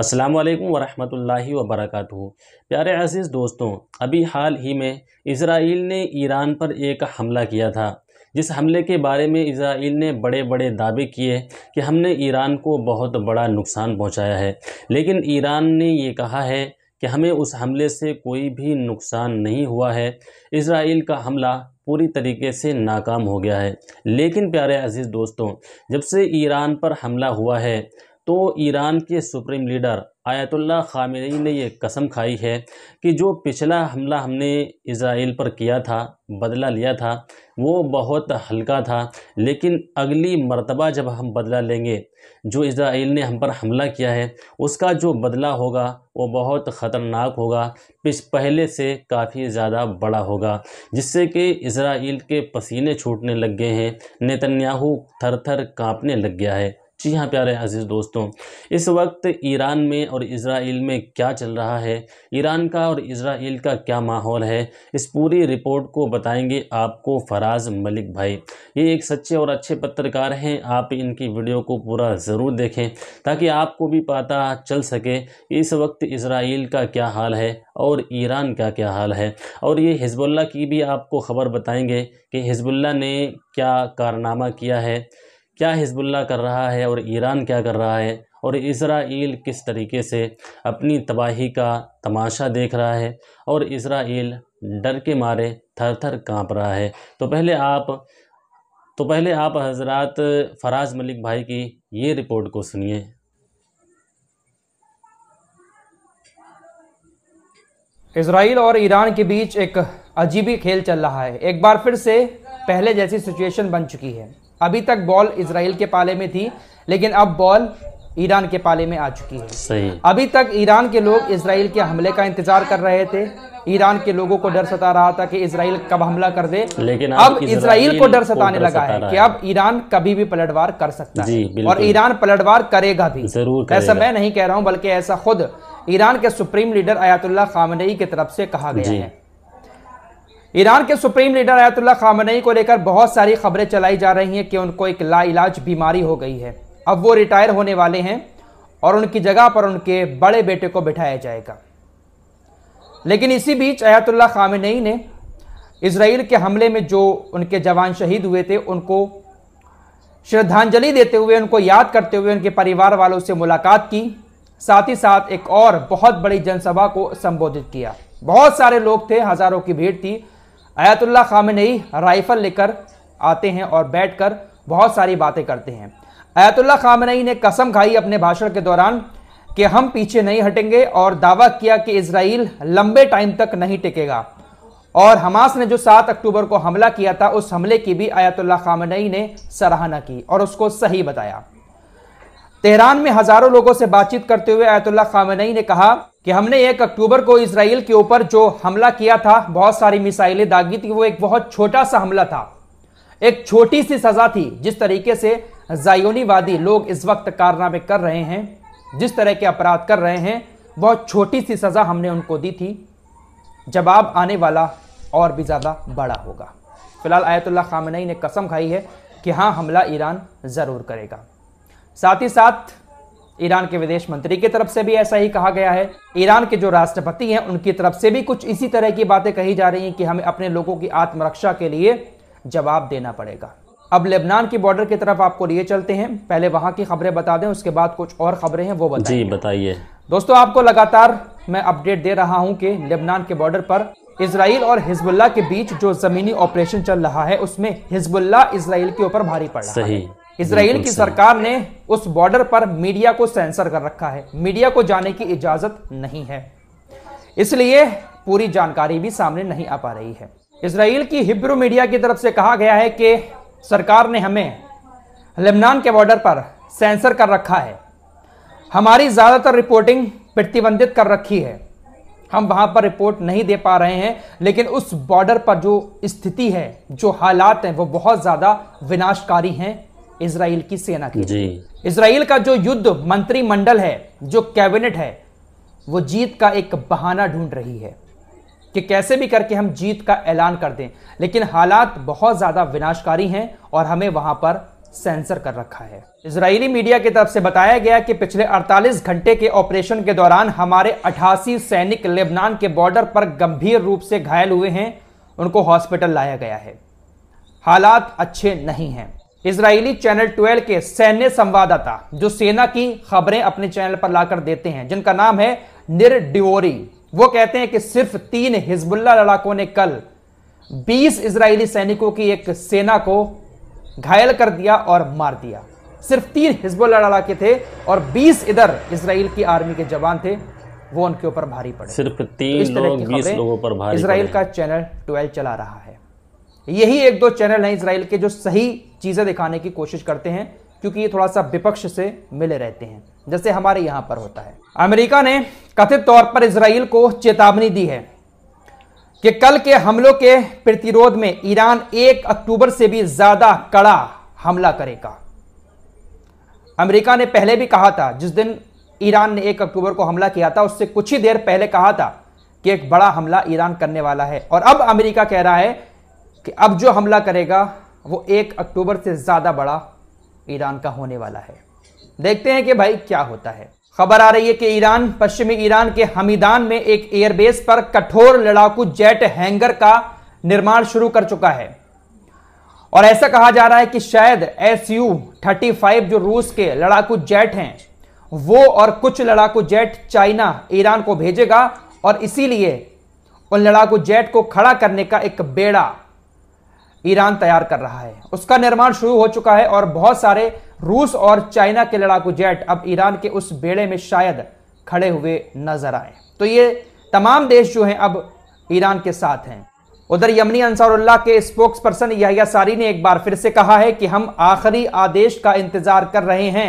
अस्सलाम वालेकुम वरहमतुल्लाहि प्यारे अजीज़ दोस्तों अभी हाल ही में इसराइल ने ईरान पर एक हमला किया था जिस हमले के बारे में इसराइल ने बड़े बड़े दावे किए कि हमने ईरान को बहुत बड़ा नुकसान पहुंचाया है लेकिन ईरान ने ये कहा है कि हमें उस हमले से कोई भी नुकसान नहीं हुआ है इसराइल का हमला पूरी तरीके से नाकाम हो गया है लेकिन प्यारे अजीज़ दोस्तों जब से ईरान पर हमला हुआ है तो ईरान के सुप्रीम लीडर आयतुल्ला खामिनी ने यह कसम खाई है कि जो पिछला हमला हमने इसराइल पर किया था बदला लिया था वो बहुत हल्का था लेकिन अगली मरतबा जब हम बदला लेंगे जो इसराइल ने हम पर हमला किया है उसका जो बदला होगा वो बहुत ख़तरनाक होगा पिछ पहले से काफ़ी ज़्यादा बड़ा होगा जिससे कि इसराइल के पसीने छूटने लग गए हैं नेतन्याहू थर थर काँपने लग गया है जी हाँ प्यारे अजीज़ दोस्तों इस वक्त ईरान में और इसराइल में क्या चल रहा है ईरान का और इसराइल का क्या माहौल है इस पूरी रिपोर्ट को बताएंगे आपको फराज मलिक भाई ये एक सच्चे और अच्छे पत्रकार हैं आप इनकी वीडियो को पूरा ज़रूर देखें ताकि आपको भी पता चल सके इस वक्त इसराइल का क्या हाल है और ईरान का क्या हाल है और ये हिजबुल्ला की भी आपको ख़बर बताएँगे कि हिजबुल्ला ने क्या कारनामा किया है क्या हिजबुल्ला कर रहा है और ईरान क्या कर रहा है और इसराइल किस तरीके से अपनी तबाही का तमाशा देख रहा है और इसराइल डर के मारे थर थर काँप रहा है तो पहले आप तो पहले आप हजरत फराज मलिक भाई की ये रिपोर्ट को सुनिए इसराइल और ईरान के बीच एक अजीबी खेल चल रहा है एक बार फिर से पहले जैसी सिचुएशन बन चुकी है अभी तक बॉल इसराइल के पाले में थी लेकिन अब बॉल ईरान के पाले में आ चुकी है सही अभी तक ईरान के लोग इसराइल के हमले का इंतजार कर रहे थे ईरान के लोगों को डर सता रहा था कि इसराइल कब हमला कर दे लेकिन अब इसराइल को डर सताने लगा है कि अब ईरान कभी भी पलटवार कर सकता है और ईरान पलटवार करेगा भी जरूर करेगा। ऐसा मैं नहीं कह रहा हूं बल्कि ऐसा खुद ईरान के सुप्रीम लीडर आयातुल्ला खामनेई की तरफ से कहा गया है ईरान के सुप्रीम लीडर आयतुल्ला खामनई को लेकर बहुत सारी खबरें चलाई जा रही हैं कि उनको एक लाइलाज बीमारी हो गई है अब वो रिटायर होने वाले हैं और उनकी जगह पर उनके बड़े बेटे को बिठाया जाएगा लेकिन इसी बीच आयतुल्ला खामनई ने इसराइल के हमले में जो उनके जवान शहीद हुए थे उनको श्रद्धांजलि देते हुए उनको याद करते हुए उनके परिवार वालों से मुलाकात की साथ ही साथ एक और बहुत बड़ी जनसभा को संबोधित किया बहुत सारे लोग थे हजारों की भीड़ थी आयतुल्ला खामनई राइफल लेकर आते हैं और बैठकर बहुत सारी बातें करते हैं आयतुल्ला खामनई ने कसम खाई अपने भाषण के दौरान कि हम पीछे नहीं हटेंगे और दावा किया कि इसराइल लंबे टाइम तक नहीं टिकेगा और हमास ने जो 7 अक्टूबर को हमला किया था उस हमले की भी आयतुल्ला खामनई ने सराहना की और उसको सही बताया तेहरान में हजारों लोगों से बातचीत करते हुए आयतुल्ला खामनई ने कहा कि हमने एक अक्टूबर को इसराइल के ऊपर जो हमला किया था बहुत सारी मिसाइलें दागी थी वो एक बहुत छोटा सा हमला था एक छोटी सी सजा थी जिस तरीके से जायोनीवादी लोग इस वक्त कारनामे कर रहे हैं जिस तरह के अपराध कर रहे हैं बहुत छोटी सी सजा हमने उनको दी थी जवाब आने वाला और भी ज़्यादा बड़ा होगा फिलहाल आयतुल्ला खामनई ने कसम खाई है कि हाँ हमला ईरान ज़रूर करेगा साथ ही साथ ईरान के विदेश मंत्री की तरफ से भी ऐसा ही कहा गया है ईरान के जो राष्ट्रपति हैं उनकी तरफ से भी कुछ इसी तरह की बातें कही जा रही हैं कि हमें अपने लोगों की आत्मरक्षा के लिए जवाब देना पड़ेगा अब लेबनान की बॉर्डर की तरफ आपको लिए चलते हैं पहले वहां की खबरें बता दें उसके बाद कुछ और खबरें हैं वो बताएं जी बताइए दोस्तों आपको लगातार मैं अपडेट दे रहा हूं कि लेबनान के बॉर्डर पर इसराइल और हिजबुल्ला के बीच जो जमीनी ऑपरेशन चल रहा है उसमें हिजबुल्ला इसराइल के ऊपर भारी पड़ा सही है। इसराइल की सरकार ने उस बॉर्डर पर मीडिया को सेंसर कर रखा है मीडिया को जाने की इजाजत नहीं है इसलिए पूरी जानकारी भी सामने नहीं आ पा रही है इसराइल की हिब्रू मीडिया की तरफ से कहा गया है कि सरकार ने हमें लेबनान के बॉर्डर पर सेंसर कर रखा है हमारी ज़्यादातर रिपोर्टिंग प्रतिबंधित कर रखी है हम वहां पर रिपोर्ट नहीं दे पा रहे हैं लेकिन उस बॉर्डर पर जो स्थिति है जो हालात हैं वो बहुत ज़्यादा विनाशकारी हैं इसराइल की सेना की इसराइल का जो युद्ध मंत्रिमंडल है जो कैबिनेट है वो जीत का एक बहाना ढूंढ रही है कि कैसे भी करके हम जीत का ऐलान कर दें लेकिन हालात बहुत ज़्यादा विनाशकारी हैं और हमें वहां पर सेंसर कर रखा है इजरायली मीडिया की तरफ से बताया गया कि पिछले 48 घंटे के ऑपरेशन के दौरान हमारे 88 सैनिक लेबनान के बॉर्डर पर गंभीर रूप से घायल हुए हैं उनको हॉस्पिटल लाया गया है हालात अच्छे नहीं हैं इसराइली चैनल ट्वेल्व के सैन्य संवाददाता जो सेना की खबरें अपने चैनल पर लाकर देते हैं जिनका नाम है निर डिवोरी वो कहते हैं कि सिर्फ तीन हिजबुल्ला लड़ाकों ने कल 20 इसराइली सैनिकों की एक सेना को घायल कर दिया और मार दिया सिर्फ तीन हिजबुल्ला लड़ाके थे और 20 इधर इसराइल की आर्मी के जवान थे वो उनके ऊपर भारी पड़े सिर्फ तो तीन तो लोग 20 लोगों पर भारी इसराइल का चैनल ट्वेल्व चला रहा है यही एक दो चैनल हैं इसराइल के जो सही चीज़ें दिखाने की कोशिश करते हैं क्योंकि ये थोड़ा सा विपक्ष से मिले रहते हैं जैसे हमारे यहां पर होता है अमेरिका ने कथित तौर पर इसराइल को चेतावनी दी है कि कल के हमलों के प्रतिरोध में ईरान एक अक्टूबर से भी ज्यादा कड़ा हमला करेगा अमेरिका ने पहले भी कहा था जिस दिन ईरान ने एक अक्टूबर को हमला किया था उससे कुछ ही देर पहले कहा था कि एक बड़ा हमला ईरान करने वाला है और अब अमेरिका कह रहा है कि अब जो हमला करेगा वो एक अक्टूबर से ज़्यादा बड़ा ईरान का होने वाला है देखते हैं कि भाई क्या होता है खबर आ रही है कि ईरान पश्चिमी ईरान के हमीदान में एक एयरबेस पर कठोर लड़ाकू जेट हैंगर का निर्माण शुरू कर चुका है और ऐसा कहा जा रहा है कि शायद एस यू थर्टी फाइव जो रूस के लड़ाकू जेट हैं वो और कुछ लड़ाकू जेट चाइना ईरान को भेजेगा और इसीलिए उन लड़ाकू जेट को खड़ा करने का एक बेड़ा ईरान तैयार कर रहा है उसका निर्माण शुरू हो चुका है और बहुत सारे रूस और चाइना के लड़ाकू जेट अब ईरान के उस बेड़े में शायद खड़े हुए नजर आए तो ये तमाम देश जो हैं अब ईरान के साथ हैं उधर यमनी अंसारुल्लाह के स्पोक्स पर्सन यहिया सारी ने एक बार फिर से कहा है कि हम आखिरी आदेश का इंतजार कर रहे हैं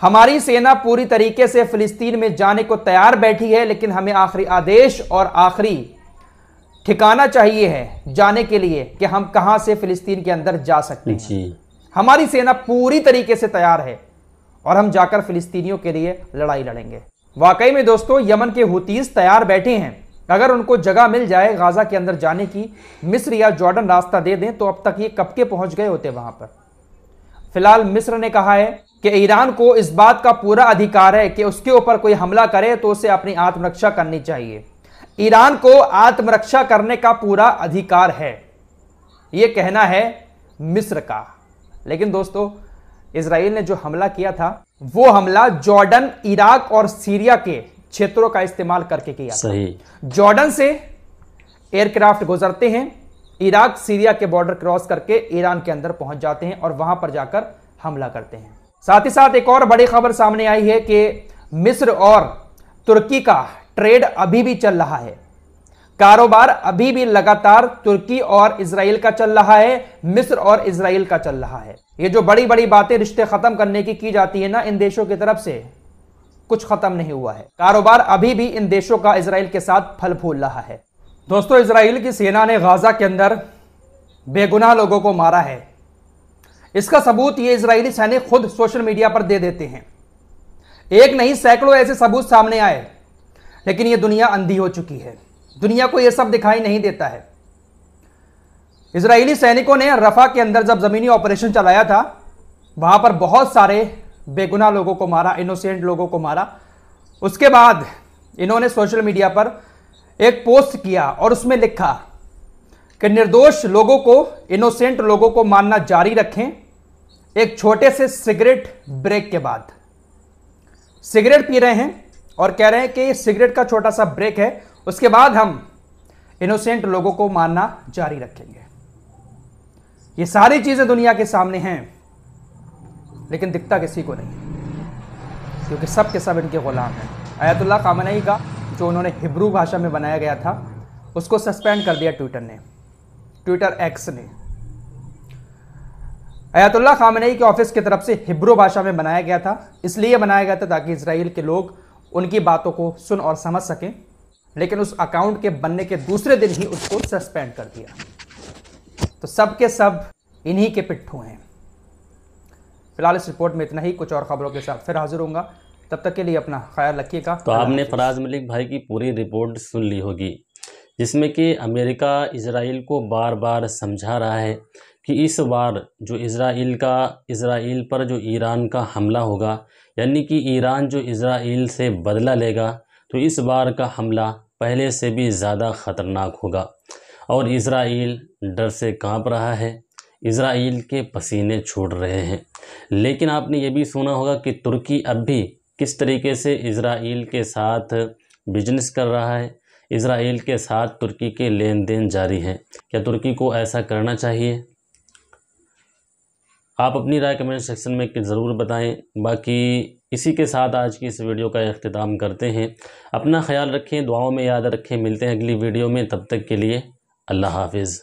हमारी सेना पूरी तरीके से फिलिस्तीन में जाने को तैयार बैठी है लेकिन हमें आखिरी आदेश और आखिरी ठिकाना चाहिए है जाने के लिए कि हम कहां से फिलिस्तीन के अंदर जा सकते हैं हमारी सेना पूरी तरीके से तैयार है और हम जाकर फिलिस्तीनियों के लिए लड़ाई लड़ेंगे वाकई में दोस्तों यमन के हुतीस तैयार बैठे हैं अगर उनको जगह मिल जाए गाजा के अंदर जाने की मिस्र या जॉर्डन रास्ता दे दें तो अब तक ये कब के पहुंच गए होते वहां पर फिलहाल मिस्र ने कहा है कि ईरान को इस बात का पूरा अधिकार है कि उसके ऊपर कोई हमला करे तो उसे अपनी आत्मरक्षा करनी चाहिए ईरान को आत्मरक्षा करने का पूरा अधिकार है यह कहना है मिस्र का लेकिन दोस्तों इसराइल ने जो हमला किया था वो हमला जॉर्डन इराक और सीरिया के क्षेत्रों का इस्तेमाल करके किया सही जॉर्डन से एयरक्राफ्ट गुजरते हैं इराक सीरिया के बॉर्डर क्रॉस करके ईरान के अंदर पहुंच जाते हैं और वहां पर जाकर हमला करते हैं साथ ही साथ एक और बड़ी खबर सामने आई है कि मिस्र और तुर्की का ट्रेड अभी भी चल रहा है कारोबार अभी भी लगातार तुर्की और इसराइल का चल रहा है मिस्र और इसराइल का चल रहा है ये जो बड़ी बड़ी बातें रिश्ते खत्म करने की की जाती है ना इन देशों की तरफ से कुछ खत्म नहीं हुआ है कारोबार अभी भी इन देशों का इसराइल के साथ फल फूल रहा है दोस्तों इसराइल की सेना ने गाजा के अंदर बेगुनाह लोगों को मारा है इसका सबूत ये इसराइली सैनिक खुद सोशल मीडिया पर दे देते हैं एक नहीं सैकड़ों ऐसे सबूत सामने आए लेकिन यह दुनिया अंधी हो चुकी है दुनिया को यह सब दिखाई नहीं देता है इसराइली सैनिकों ने रफा के अंदर जब ज़मीनी ऑपरेशन चलाया था वहां पर बहुत सारे बेगुनाह लोगों को मारा इनोसेंट लोगों को मारा उसके बाद इन्होंने सोशल मीडिया पर एक पोस्ट किया और उसमें लिखा कि निर्दोष लोगों को इनोसेंट लोगों को मानना जारी रखें एक छोटे से सिगरेट ब्रेक के बाद सिगरेट पी रहे हैं और कह रहे हैं कि सिगरेट का छोटा सा ब्रेक है उसके बाद हम इनोसेंट लोगों को मारना जारी रखेंगे ये सारी चीजें दुनिया के सामने हैं लेकिन दिखता किसी को नहीं क्योंकि सब के सब इनके गुलाम हैं आयतुल्ला कामनाई का जो उन्होंने हिब्रू भाषा में बनाया गया था उसको सस्पेंड कर दिया ट्विटर ने ट्विटर एक्स ने आयतुल्ला खामनई के ऑफिस की तरफ से हिब्रू भाषा में बनाया गया था इसलिए बनाया गया था ताकि इसराइल के लोग उनकी बातों को सुन और समझ सकें लेकिन उस अकाउंट के बनने के दूसरे दिन ही उसको सस्पेंड कर दिया तो सब के सब इन्हीं के पिट्ठू हैं फिलहाल इस रिपोर्ट में इतना ही कुछ और खबरों के साथ फिर हाजिर होंगे तब तक के लिए अपना ख्याल रखिएगा तो आपने फराज मलिक भाई की पूरी रिपोर्ट सुन ली होगी जिसमें कि अमेरिका इसराइल को बार बार समझा रहा है कि इस बार जो इसराइल का इसराइल पर जो ईरान का हमला होगा यानी कि ईरान जो इसराइल से बदला लेगा तो इस बार का हमला पहले से भी ज़्यादा ख़तरनाक होगा और इसराइल डर से कांप रहा है इसराइल के पसीने छूट रहे हैं लेकिन आपने ये भी सुना होगा कि तुर्की अब भी किस तरीके से इसराइल के साथ बिजनेस कर रहा है इसराइल के साथ तुर्की के लेन देन जारी हैं क्या तुर्की को ऐसा करना चाहिए आप अपनी राय कमेंट सेक्शन में ज़रूर बताएं बाकी इसी के साथ आज की इस वीडियो का अख्ताम करते हैं अपना ख्याल रखें दुआओं में याद रखें मिलते हैं अगली वीडियो में तब तक के लिए अल्लाह हाफिज़